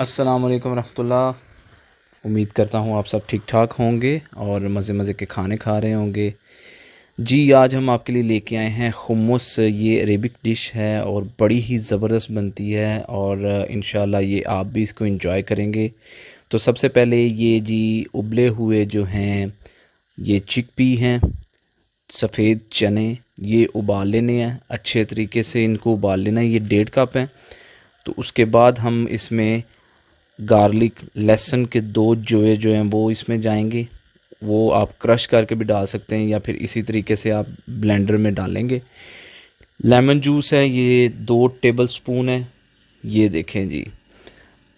अस्सलाम वालेकुम रहमतुल्लाह उम्मीद करता हूँ आप सब ठीक ठाक होंगे और मज़े मज़े के खाने खा रहे होंगे जी आज हम आपके लिए लेके आए हैं खुमस ये अरेबिक डिश है और बड़ी ही ज़बरदस्त बनती है और इन ये आप भी इसको इंजॉय करेंगे तो सबसे पहले ये जी उबले हुए जो हैं ये चिकपी हैं सफ़ेद चने ये उबाल लेने हैं अच्छे तरीके से इनको उबाल लेना है ये डेढ़ कप हैं तो उसके बाद हम इसमें गार्लिक लहसुन के दो जोए जो हैं वो इसमें जाएंगे वो आप क्रश करके भी डाल सकते हैं या फिर इसी तरीके से आप ब्लेंडर में डालेंगे लेमन जूस है ये दो टेबल स्पून है ये देखें जी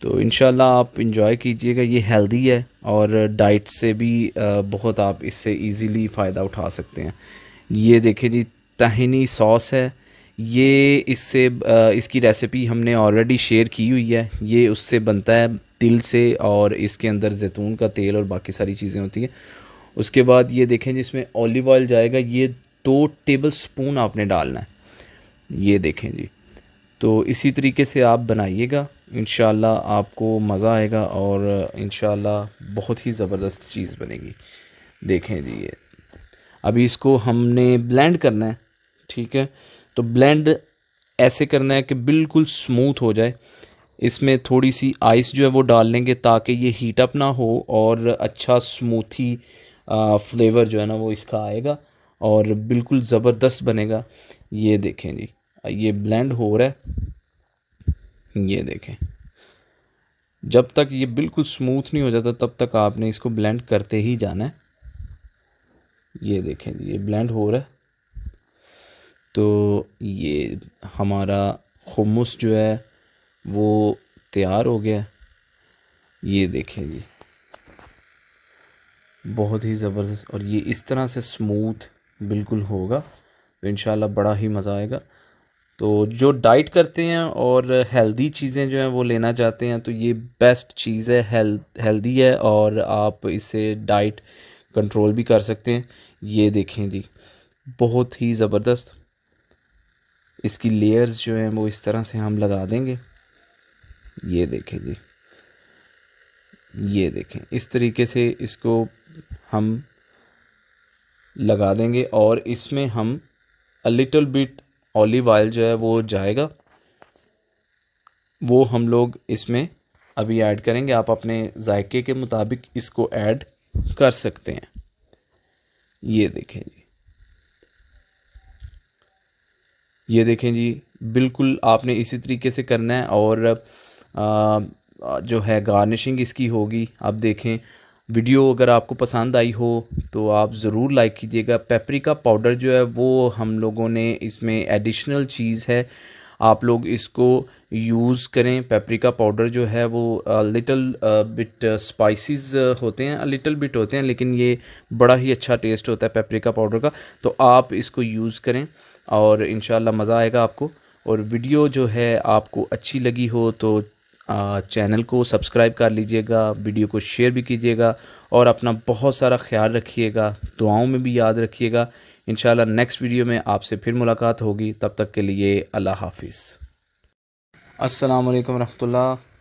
तो इन आप इंजॉय कीजिएगा ये हेल्दी है और डाइट से भी बहुत आप इससे इजीली फ़ायदा उठा सकते हैं ये देखें जी तहनी सॉस है ये इससे इसकी रेसिपी हमने ऑलरेडी शेयर की हुई है ये उससे बनता है तिल से और इसके अंदर जैतून का तेल और बाकी सारी चीज़ें होती हैं उसके बाद ये देखें जिसमें ऑलिव ऑयल जाएगा ये दो टेबल स्पून आपने डालना है ये देखें जी तो इसी तरीके से आप बनाइएगा इन आपको मज़ा आएगा और इन बहुत ही ज़बरदस्त चीज़ बनेगी देखें जी ये अभी इसको हमने ब्लेंड करना है ठीक है तो ब्लेंड ऐसे करना है कि बिल्कुल स्मूथ हो जाए इसमें थोड़ी सी आइस जो है वो डाल लेंगे ताकि ये हीट अप ना हो और अच्छा स्मूथी फ्लेवर जो है ना वो इसका आएगा और बिल्कुल ज़बरदस्त बनेगा ये देखें जी ये ब्लेंड हो रहा है ये देखें जब तक ये बिल्कुल स्मूथ नहीं हो जाता तब तक आपने इसको ब्लेंड करते ही जाना है ये देखें जी ये ब्लेंड हो रहा है तो ये हमारा खुमस जो है वो तैयार हो गया ये देखें जी बहुत ही ज़बरदस्त और ये इस तरह से स्मूथ बिल्कुल होगा तो इन बड़ा ही मज़ा आएगा तो जो डाइट करते हैं और हेल्दी चीज़ें जो हैं वो लेना चाहते हैं तो ये बेस्ट चीज़ है हेल्थ हेल्दी है और आप इसे डाइट कंट्रोल भी कर सकते हैं ये देखें जी बहुत ही ज़बरदस्त इसकी लेयर्स जो हैं वो इस तरह से हम लगा देंगे ये देखें जी ये देखें इस तरीके से इसको हम लगा देंगे और इसमें हम a little bit olive oil जो है वो जाएगा वो हम लोग इसमें अभी ऐड करेंगे आप अपने जायके के मुताबिक इसको ऐड कर सकते हैं ये देखें जी ये देखें जी बिल्कुल आपने इसी तरीके से करना है और आ, जो है गार्निशिंग इसकी होगी आप देखें वीडियो अगर आपको पसंद आई हो तो आप ज़रूर लाइक कीजिएगा पेपरिका पाउडर जो है वो हम लोगों ने इसमें एडिशनल चीज़ है आप लोग इसको यूज़ करें पेपरिका पाउडर जो है वो लिटल बिट स्पाइसेस होते हैं लिटल बिट होते हैं लेकिन ये बड़ा ही अच्छा टेस्ट होता है पेपरिका पाउडर का तो आप इसको यूज़ करें और इन मज़ा आएगा आपको और वीडियो जो है आपको अच्छी लगी हो तो चैनल को सब्सक्राइब कर लीजिएगा वीडियो को शेयर भी कीजिएगा और अपना बहुत सारा ख्याल रखिएगा दुआओं में भी याद रखिएगा इन नेक्स्ट वीडियो में आपसे फिर मुलाकात होगी तब तक के लिए अल्लाह हाफिज़ असलकम वरहमल्ला